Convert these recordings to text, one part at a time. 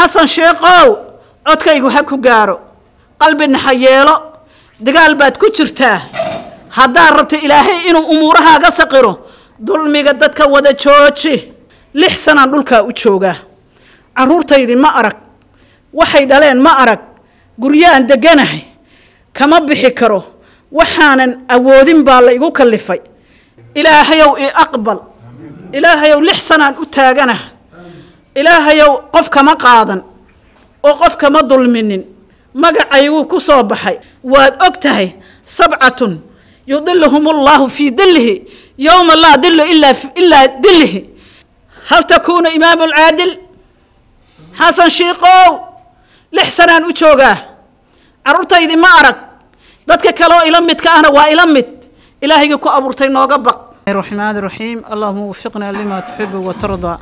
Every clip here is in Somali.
xasan sheeqow codkaygu ha ku gaaro qalbina naxa yeelo dagaal baad ku jirtaa haddaad rabta ilaahay inuu umuurahaaga saqiro dulmiga dadka wada jooji lix sanaan dhulkaa u joogaa carruurtaydii ma arag waxay dhaleen ma arag guryaan deganahay kama bixi karo waxaanan awoodin baa laygu kallifay ilaahayow ii aqbal ilaahayow lix sanaan u taaganah ilaahayow qof kama qaadan oo qof kama dulminin magacayguu ku soo baxay waad og tahay sabcatun yudiluhum allaahu fii dillihi yowma laa dilu ilaa dillihi hal takuunu imaamu lcaadil xasan shiikow lix sanaan u joogaa carruurtaydii ma arag dadka kaleoo ila midka ahna waa ila mid ilaahaygii ku abuurtay nooga baq raxmaan raxiim allahuma wafiqnaa limaa tuxibu watardaa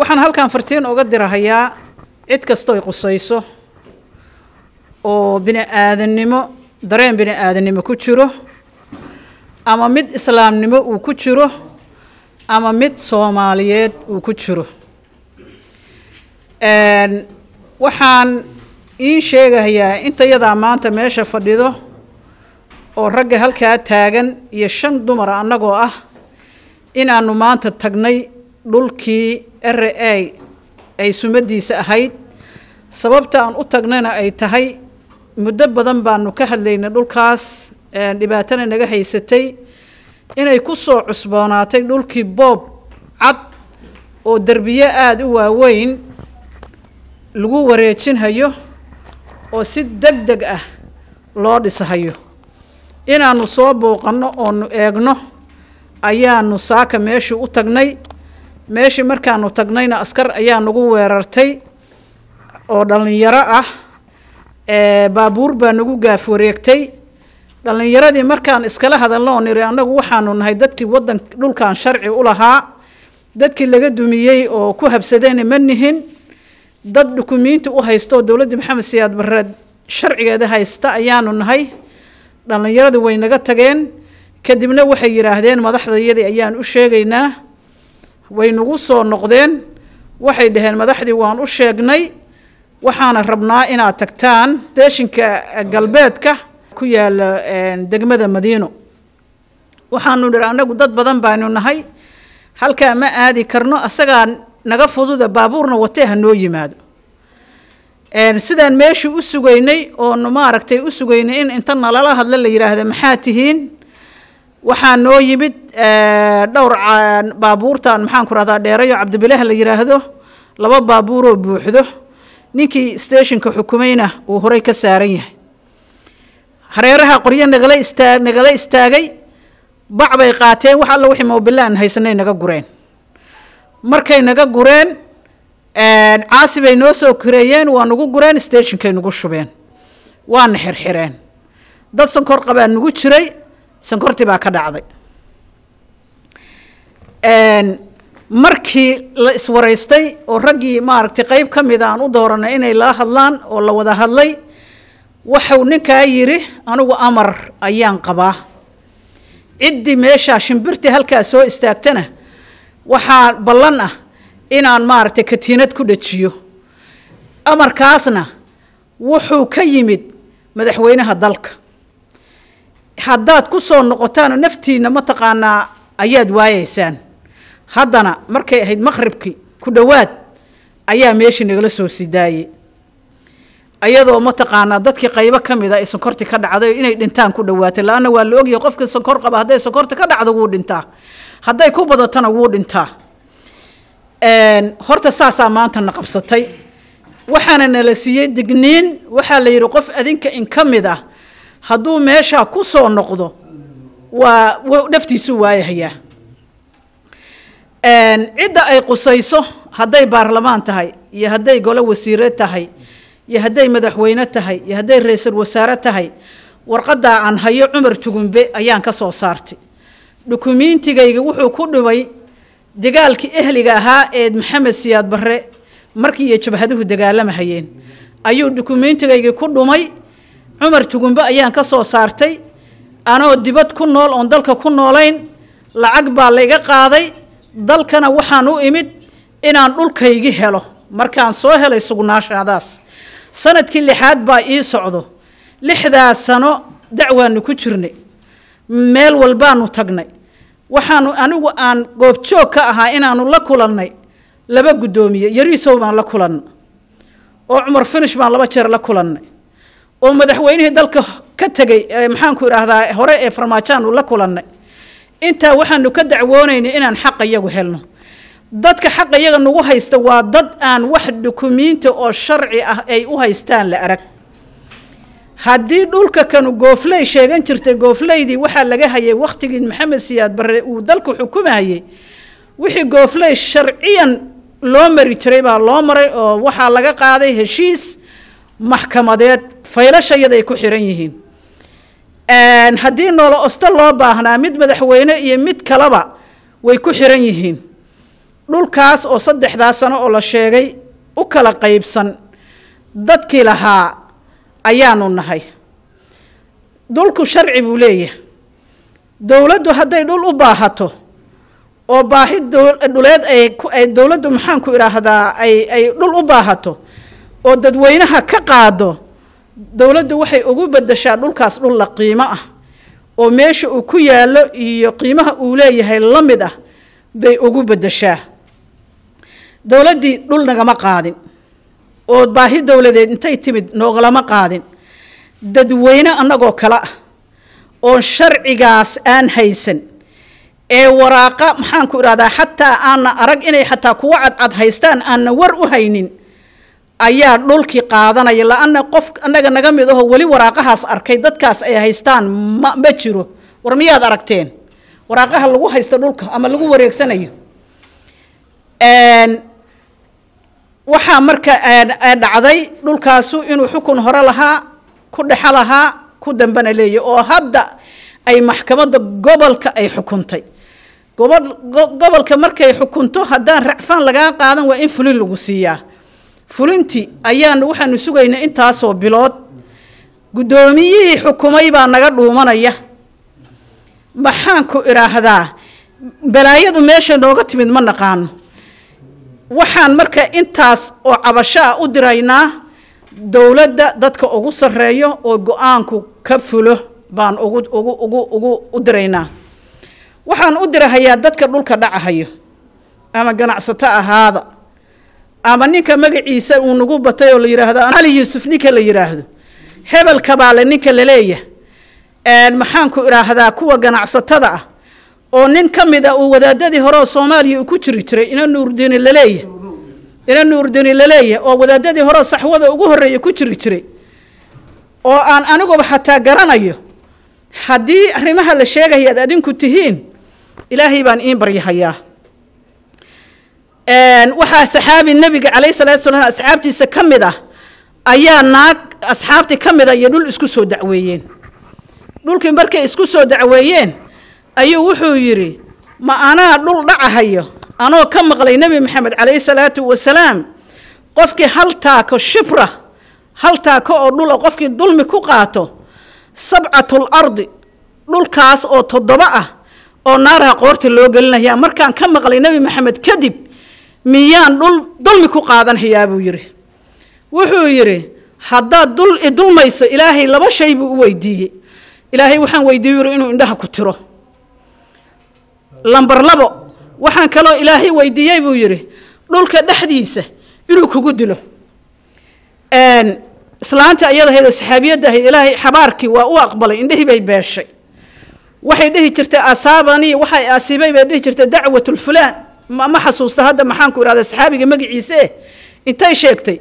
waxaan halkan fartiin uga dirahayaa cid kastoy qusayso oo bini aadannimo dareen bini aadannimo ku jiro ama mid islaamnimo uu ku jiro ama mid soomaaliyeed uu ku jiro waxaan ii sheegayaa intayadaa maanta meesha fadhido oo ragga halkaa taagan iyo shan dumar annagoo ah inaannu maanta tagnay dhulkii r a ay sumadiisa ahayd sababta aan u tagnana ay tahay muddo badan baanu ka hadlaynay dhulkaas dhibaatana naga haysatay inay ku soo cusboonaatay dhulkii boob cad oo derbiyo aada u waaweyn lagu wareejinhayo oo si deg deg ah loo dhisahayo inaannu soo booqanno oonu eegno ayaanu saaka meeshu u tagnay meeshii markaanu tagnayna askar ayaa nagu weerartay oo dhallinyaro ah baabuur baa nagu gaaf wareegtay dhallinyaradii markaan iskala hadalno oo niri annagu waxaanu nahay dadkii waddan dhulkan sharci u lahaa dadkii laga dumiyey oo ku habsadayna ma nihin dad dukumiinti u haystaoo dowladdii maxamed siyaad barre sharcigeeda haysta ayaanu nahay dhallinyaradii way naga tageen kadibna waxay yidhaahdeen madaxda ayaan u sheegaynaa way nagu soo noqdeen waxay dhaheen madaxdii waan u sheegnay waxaana rabnaa inaad tagtaan deeshinka galbeedka ku yaala degmada madiino waxaanu nidhi annagu dad badan baanu nahay halkaa ma aadi karno asagaa naga fududa baabuurna watee ha noo yimaado sidaan meeshii u sugaynay oonu maaragtay u sugaynay in inta nalala hadla la yidhaahda maxaa tihiin waxaa noo yimid eh, dhowr baabuurtan maxaan ku rahdaa dheerayo cabdibilaah la yidhaahdo laba baabuuroo buuxdo ninkii steshinka xukumayna uu horey ka saaran yahay hareeraha qoryo nagala istaa nagala istaagay bac bay qaateen wax alla wixii moobilaan haysanay naga gureen markay naga gureen eh, caasi bay noo soo kireeyeen waa nagu gureen steshinkay nagu shubeen waana xirxireen dad sankor qabaa nagu jiray sankorti baa ka dhacday markii la iswaraystay oo raggii maaragtay qeyb ka mid aan u dooranay inay lala hadlaan oo la wada hadlay waxau ninkaa yidhi anigu amar ayaan qabaa ciddii meeshaa shimbirtii halkaa soo istaagtana waxaa ballan ah inaan maaragtay katiinad ku dhajiyo amarkaasna wuxuu ka yimid madaxweynaha dalka haddaad ku soo noqotaanoo naftiinna mataqaanaa ayaad waayaysaan haddana markay ahayd maqhribkii ku dhowaad ayaa meeshii nagala soo sidaayey ayadoo mataqaanaa dadkii qaybo ka mid a ah ay sonkorti ka dhacday inay dhintaan ku dhowaatay la-anna waa la ogyahay qofkii sonkor qaba hadday sonkorta ka dhacdo wuu dhintaa hadday ku badatana wuu dhintaa horta saasaa maantana qabsatay waxaana nala siiyey digniin waxaa la yidhi qof adinka in ka mid ah hadduu meesha ku soo noqdo waa dhaftiisuu waayahayaa cidda ay qusayso hadday baarlamaan tahay iyo hadday gole wasiire tahay iyo hadday madaxweyne tahay iyo hadday ra-iisul wasaare tahay warqadaa aan hayo cumar tugunbe ayaan ka soo saartay dukumiintigayga wuxuu ku dhumay dagaalkii ehliga ahaa eed maxamed siyaad barre markii iyo jabhaduhu dagaalamahayeen ayuu dukumiintigayga ku dhumay cumar tugunbe ayaan ka soo saartay anoo dibad ku nool oon dalka ku noolayn lacag baa layga qaaday dalkana waxaan u imid inaan dhulkaygi helo markaan soo helay sugnaashaadaas sanadkii lixaad baa ii socdo lixdaa sano dacwaanu ku jirnay meel walbaanu tagnay waxaanu anigu aan goobjoog ka ahaa inaanu la kulannay laba guddoomiye yariisow baan la kulanna oo cumar finish baan laba jeer la kulannay oo madaxweynihii dalka ka tegey maxaanku idhaahdaa hore ee farmaajaanu la kulannay intaa waxaanu ka dacwoonaynay inaan xaq iyagu helno dadka xaqa yaga nagu haysta waa dad aan wax dukumiinta oo sharci ah ay u haystaan la arag haddii dhulka kanu goofley sheegan jirtay goofleydii waxaa laga hayay wakhtigii maxamed siyaad barre uu dalku xukumahayey wixii goofley sharciyan loo mari jiray baa loo maray oo waxaa laga qaaday heshiis maxkamadeed faylashaiyada ay ku xiran yihiin haddii noolo osto loo baahnaa mid madaxweyne iyo mid kaleba way ku xiran yihiin dhulkaas oo saddexdaa sano oo la sheegay u kala qaybsan dadkii lahaa ayaanu nahay dhulku sharci buu leeyahay dowladdu hadday dhul u baahato oo baahi dhuleed ay dowladdu maxaanku idhaahdaa ay ay dhul u baahato oo dadweynaha ka qaado dowladdu waxay ugu bedeshaa dhulkaas dhul la qiimo ah oo meesha uu ku yaallo iyo qiimaha uu leeyahay la mid ah bay ugu bedeshaa dowladdii dhul nagama qaadin oo baahi dowladeed intay timid noogalama qaadin dadweyne annagoo kale ah oon sharcigaas aan haysan ee waraaqa maxaan ku idhahdaa xataa aana arag inay xataa kuwa cadcad haystaan aanna war u haynin ayaa dhulkii qaadanaya laana qof anaga naga mid aho weli waraaqahaas arkay dadkaas ay haystaan ma ma jiro war miyaad aragteen waraaqaha lagu haysta dhulka ama lagu wareegsanayo waxaa marka dhacday dhulkaasu inuu xukun hore lahaa ku dhexo lahaa ku dambana leeya oo hadda ay maxkamadda gobolka ay xukuntay gobo gobolka markay xukunto haddaan racfaan lagaa qaadan waa in fulin lagu siiyaa fulinti ayaan waxaanu sugaynay intaasoo bilood guddoomiyihii xukumay baa naga dhuumanaya maxaan ku idhaahdaa balaayadu meesha nooga timid ma naqaano waxaan marka intaas oo cabasho ah u diraynaa dowladda dadka ugu sarreeyo oo go-aanku ka fulo baan ugu ugu ugu ugu u diraynaa waxaan u dirahayaa dadka dhulka dhacahayo ama ganacsato ahaada ama ninka magaciisa uu nagu batay oo la yidhaahdo ali yuusuf ninka la yidhaahdo le ninka laleeyahay maxaanku idhaahdaa kuwa ganacsatada ah oo nin ka mid a ah uu wadaadadii hore oo soomaaliya uu ku jiri jiray ina nuurdini laleeyahy ina nuurdini laleeyahay oo wadaadadii horeo saxwada ugu horreeya ku jiri jiray oo aan aniguba xataa garanayo haddii arrimaha la sheegayaad adinku tihiin ilaahay baan iin baryahayaa waxaa saxaabi nabiga caleyh salaatu salaam asxaabtiisa ka mid ah ayaa naag asxaabtii ka mid a ah iyo dhul isku soo dacweeyeen dhulkii markay isku soo dacweeyeen ayuu wuxuu yidhi ma anaa dhul dhacahayo anoo ka maqlay nebi maxamed calayhi salaatu wasalaam qofkii hal taako shibra hal taako oo dhula qofkii dulmi ku qaato sabcatul ardi dhulkaas oo toddoba ah oo naaraha qoorta loo gelinayaa markaan ka maqlay nebi maxamed kadib miyaan dhul dulmi ku qaadanhayaa buu yidhi wuxuu yidhi haddaad dul idulmayso ilaahay laba shay buu u weydiiyey ilaahay waxaan weydiiyu yidhi inuu indhaha ku tiro lambar labo waxaan kaloo ilaahay weydiiyey buu yidhi dhulka dhexdiisa inuu kugu dilo islaanta iyada ahayd oo saxaabiyadda ahayd ilaahay xabaarkii waa u aqbalay indhihii bay beeshay waxay dhihi jirtay asaabanii waxay aasiibay bay dhihi jirtay dacwatulfulaan ma xasuusta hadda maxaanku ihahda saxaabiga magiciise intay sheegtay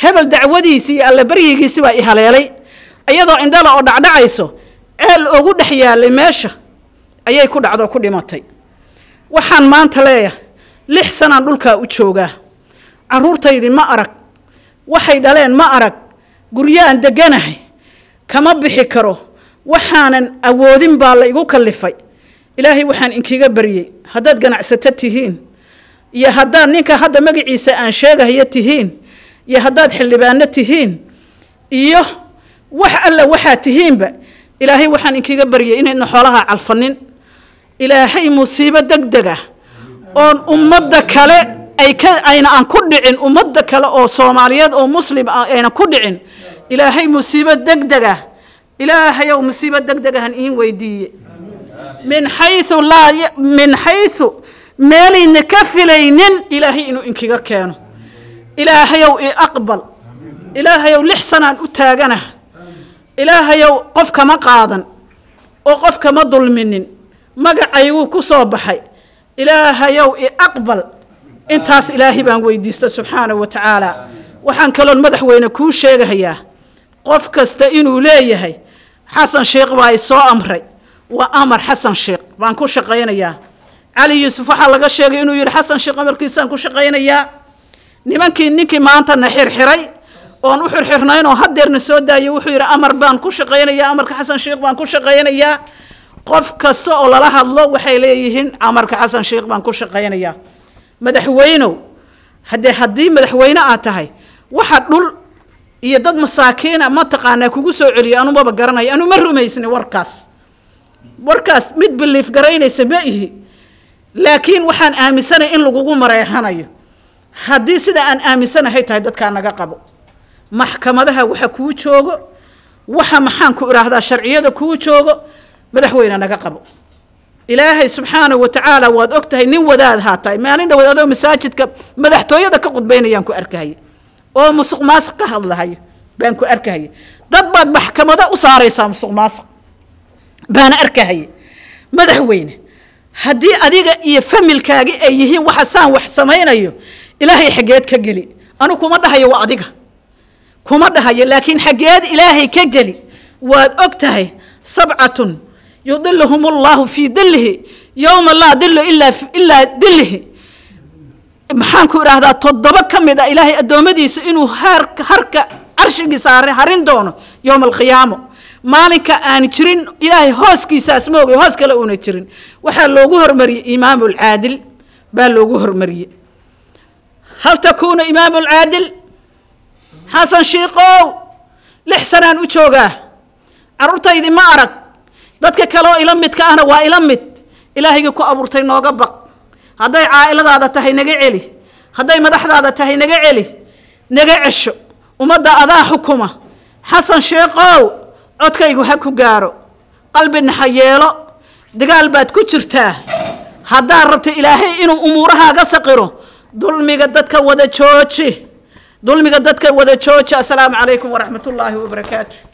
hebel dacwadiisii iyo allabaryigiisi baa i haleelay iyadoo indhala oo dhacdhacayso ceel ugu dhex yaalay meesha ayay ku dhacdo ku dhimatay waxaan maanta leeyah lix sanaan dhulkaa u joogaa caruurtaydii ma arag waxay dhaleen ma arag guryaan deganahay kama bixi karo waxaanan awoodin baa la igu kallifay ilaahay waxaan inkiga baryey haddaad ganacsato tihiin iyo haddaad ninka hadda magaciisa aan sheegahayo tihiin iyo haddaad xildhibaano tihiin iyo wax alla waxaa tihiinba ilaahay waxaan inkiga baryay inaydna xoolaha calfanin ilaahay musiibo deg deg ah oon ummadda kale ay ka ayna aan ku dhicin ummadda kale oo soomaaliyeed oo muslim a ah ayna ku dhicin ilaahay musiibo deg deg ah ilaahayow musiibo deg deg ahan iin weydiiye min xayu laa min xayu meelayna ka filaynin ilaahay inuu inkiga keeno ilaahayow ii aqbal ilaahayow lix sanaan u taaganah ilaahayow qof kama qaadan oo qof kama dulminin magacayguu ku soo baxay ilaahayow i aqbal intaas ilaahay baan weydiista subxaanahu wa tacaala waxaan kaloon madaxweyne kuu sheegahayaa qof kasta inuu leeyahay xasan sheikh baa isoo amray waa amar xasan sheikh baan ku shaqaynayaa cali yuusuf waxaa laga sheegay inuu yidhi xasan sheekh amarkiisaan ku shaqaynayaa nimankii ninkii maantana xirxiray oon u xirxirnayn oo soo daayay wuxuu yidhi amar baan ku shaqaynayaa amarka xasan sheekh baan ku shaqaynayaa qof kasta oo lala hadlo waxay leeyihiin amarka xasan sheekh baan ku shaqaynayaa madaxweynow haddee haddii madaxweyne aad tahay waxa dhul iyo dad masaakiina ah mataqaanaa kugu soo celiya anumaba garanaya anu ma rumaysni warkaas warkaas mid biliif garaynaysa ma ihi laakiin waxaan aaminsanay in lagugu mareexanayo haddii sida aan aaminsanahay tahay dadkaa naga qabo maxkamadaha waxa kuu joogo waxa maxaan ku idhaahdaa sharciyada kuu joogo madaxweyne naga qabo ilaahay subxaanahu wa tacaala waad og tahay nin wadaad haa maalin dhowaad adoo masaajidka madaxtooyada ka qudbaynayaan ku arkahaya oo musuq maasiq ka hadlahayo baan ku arkahaya dad baad maxkamado u saaraysaa musuq maasiq baana arkahaya madaxweyne haddii adiga iyo familkaagi ay yihiin waxa saan wax samaynayo ilaahay xaggeed ka geli anu kuma dhahayo waa adiga kuma dhahayo laakiin xaggeed ilaahay ka geli waad og tahay sabcatun yudiluhum اllaahu fii dilihi yowma laa dilu ilaa dilihi ku idhaahdaa toddoba ka mid a ah ilaahay addoommadiisa inuu harka carshigiisa harin doono yowma alqiyaamo maalinka aan jirin ilaahay hooskiisaas ma hoos kale uuna jirin waxaa loogu hormariyey imaamulcaadil baa loogu hormariyey hal takuunu imaamulcaadil xasan shiikow lix sanaan u joogaa caruurtaydii ma arag dadka kaleoo ila midka ahna waa ila mid ilaahaygii ku abuurtay nooga baq hadday caa'iladaada tahay naga celi hadday madaxdaada tahay naga celi naga cesho ummadda adaa xukuma xasan sheekow codkaygu ha ku gaaro qalbina ha yeelo dagaal baad ku jirtaa haddaad rabta ilaahay inuu umuurahaaga saqiro dulmiga dadka wada jooji dulmiga dadka wada jooji assalaamu calaykum waraxmat ullaahi wabarakaatu